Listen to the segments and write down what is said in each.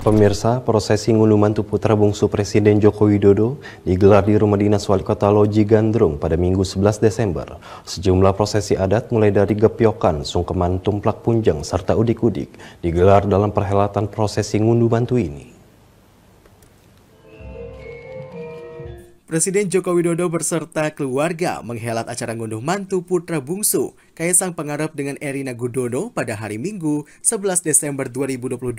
Pemirsa, prosesi nguluman putra bungsu Presiden Joko Widodo digelar di Rumah Dinas Wali Kota Loji Gandrung pada Minggu 11 Desember. Sejumlah prosesi adat mulai dari gepyokan, sungkeman tumplak punjang, serta udik-udik digelar dalam perhelatan prosesi ngunduh bantu ini. Presiden Joko Widodo berserta keluarga menghelat acara ngunduh mantu putra bungsu Kaisang pengarep dengan Erina Gudono pada hari Minggu 11 Desember 2022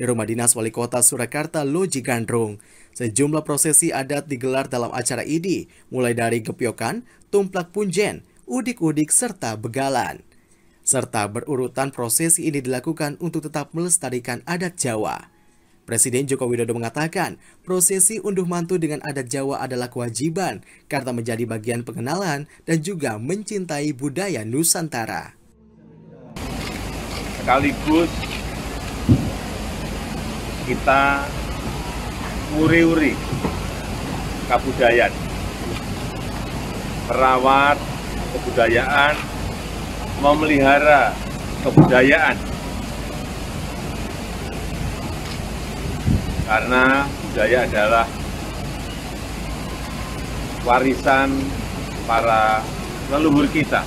di rumah dinas wali kota Surakarta Loji Gandrung. Sejumlah prosesi adat digelar dalam acara ini, mulai dari gepyokan, tumplak punjen, udik-udik, serta begalan. Serta berurutan prosesi ini dilakukan untuk tetap melestarikan adat Jawa. Presiden Joko Widodo mengatakan, prosesi unduh mantu dengan adat Jawa adalah kewajiban karena menjadi bagian pengenalan dan juga mencintai budaya Nusantara. Sekaligus kita uri-uri kebudayaan, merawat kebudayaan, memelihara kebudayaan karena budaya adalah warisan para leluhur kita.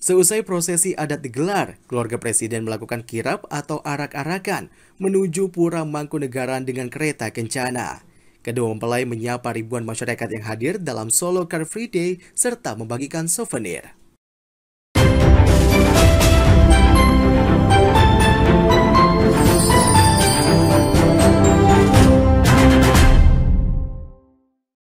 Seusai prosesi adat digelar, keluarga presiden melakukan kirap atau arak-arakan menuju Pura Mangkunegaran dengan kereta kencana. Kedua mempelai menyapa ribuan masyarakat yang hadir dalam Solo Car Free Day serta membagikan souvenir.